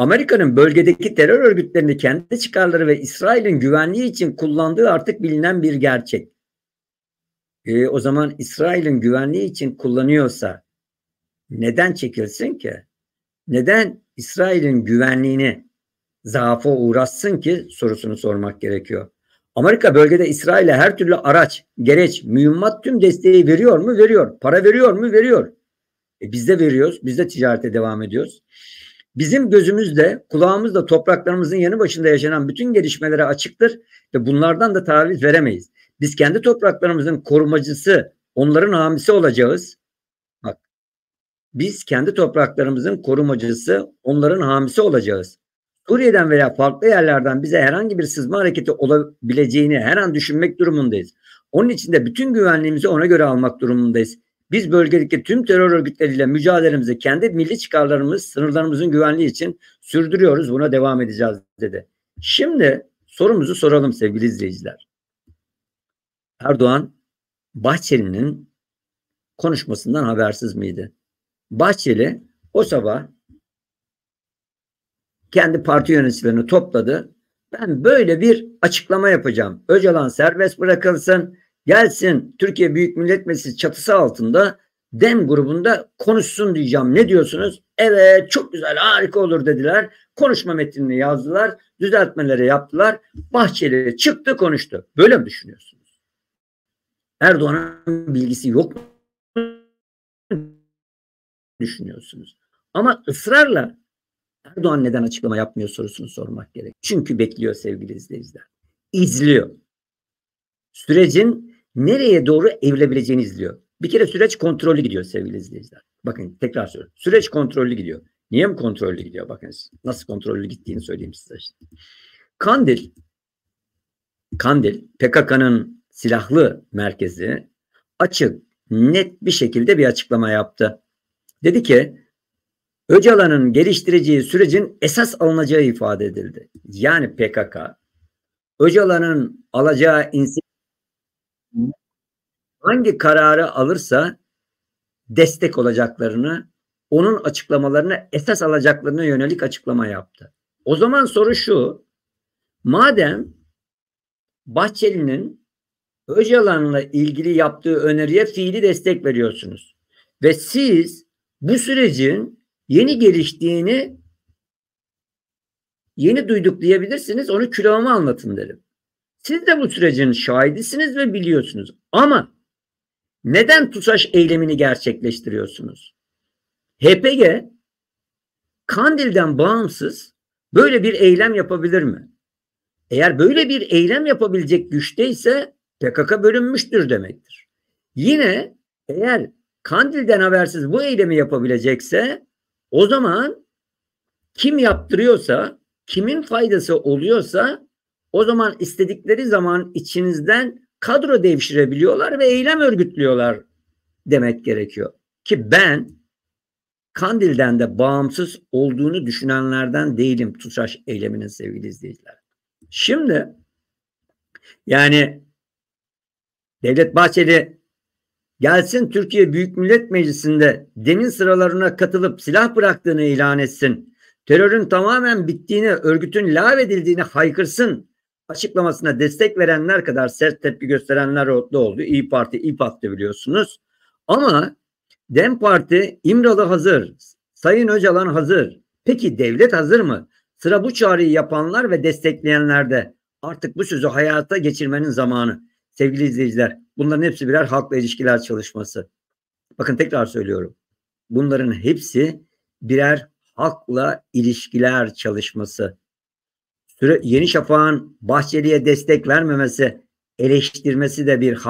Amerika'nın bölgedeki terör örgütlerini kendi çıkarları ve İsrail'in güvenliği için kullandığı artık bilinen bir gerçek. E, o zaman İsrail'in güvenliği için kullanıyorsa neden çekilsin ki? Neden İsrail'in güvenliğini zaafa uğraşsın ki sorusunu sormak gerekiyor. Amerika bölgede İsrail'e her türlü araç, gereç, mühimmat tüm desteği veriyor mu? Veriyor. Para veriyor mu? Veriyor. E biz de veriyoruz. Biz de ticarete devam ediyoruz. Bizim gözümüzde, kulağımızda topraklarımızın yanı başında yaşanan bütün gelişmelere açıktır ve bunlardan da taviz veremeyiz. Biz kendi topraklarımızın korumacısı, onların hamisi olacağız. Bak, biz kendi topraklarımızın korumacısı, onların hamisi olacağız. Suriye'den veya farklı yerlerden bize herhangi bir sızma hareketi olabileceğini her an düşünmek durumundayız. Onun için de bütün güvenliğimizi ona göre almak durumundayız. Biz bölgedeki tüm terör örgütleriyle mücadelemizi kendi milli çıkarlarımız, sınırlarımızın güvenliği için sürdürüyoruz. Buna devam edeceğiz dedi. Şimdi sorumuzu soralım sevgili izleyiciler. Erdoğan Bahçeli'nin konuşmasından habersiz miydi? Bahçeli o sabah kendi parti yöneticilerini topladı. Ben böyle bir açıklama yapacağım. Öcalan serbest bırakılsın gelsin Türkiye Büyük Millet Meclisi çatısı altında DEM grubunda konuşsun diyeceğim. Ne diyorsunuz? Evet çok güzel harika olur dediler. Konuşma metnini yazdılar. Düzeltmeleri yaptılar. Bahçeli çıktı konuştu. Böyle mi düşünüyorsunuz? Erdoğan'ın bilgisi yok mu? Düşünüyorsunuz. Ama ısrarla Erdoğan neden açıklama yapmıyor sorusunu sormak gerek. Çünkü bekliyor sevgili izleyiciler. İzliyor. Sürecin nereye doğru evrilebileceğini izliyor. Bir kere süreç kontrollü gidiyor sevgili izleyiciler. Bakın tekrar söylüyorum. Süreç kontrollü gidiyor. Niye mi kontrollü gidiyor? Bakın nasıl kontrollü gittiğini söyleyeyim size. Işte. Kandil, Kandil PKK'nın silahlı merkezi açık, net bir şekilde bir açıklama yaptı. Dedi ki Öcalan'ın geliştireceği sürecin esas alınacağı ifade edildi. Yani PKK Öcalan'ın alacağı insan hangi kararı alırsa destek olacaklarını, onun açıklamalarını esas alacaklarına yönelik açıklama yaptı. O zaman soru şu, madem Bahçeli'nin Öcalan'la ilgili yaptığı öneriye fiili destek veriyorsunuz ve siz bu sürecin yeni geliştiğini yeni duyduk diyebilirsiniz onu külahıma anlatın derim. Siz de bu sürecin şahidisiniz ve biliyorsunuz. Ama neden TUSAŞ eylemini gerçekleştiriyorsunuz? HPG Kandil'den bağımsız böyle bir eylem yapabilir mi? Eğer böyle bir eylem yapabilecek güçteyse PKK bölünmüştür demektir. Yine eğer Kandil'den habersiz bu eylemi yapabilecekse o zaman kim yaptırıyorsa, kimin faydası oluyorsa o zaman istedikleri zaman içinizden kadro devşirebiliyorlar ve eylem örgütlüyorlar demek gerekiyor. Ki ben Kandil'den de bağımsız olduğunu düşünenlerden değilim TUSAŞ eyleminin sevgili izleyiciler. Şimdi yani Devlet Bahçeli gelsin Türkiye Büyük Millet Meclisi'nde demin sıralarına katılıp silah bıraktığını ilan etsin. Terörün tamamen bittiğini, örgütün edildiğini haykırsın açıklamasına destek verenler kadar sert tepki gösterenler de oldu. İyi Parti, İyi parti biliyorsunuz. Ama Dem Parti İmralı hazır, Sayın Öcalan hazır. Peki devlet hazır mı? Sıra bu çağrıyı yapanlar ve destekleyenlerde artık bu sözü hayata geçirmenin zamanı. Sevgili izleyiciler bunların hepsi birer halkla ilişkiler çalışması. Bakın tekrar söylüyorum. Bunların hepsi birer halkla ilişkiler çalışması. Yeni Şafak'ın Bahçeli'ye destek vermemesi, eleştirmesi de bir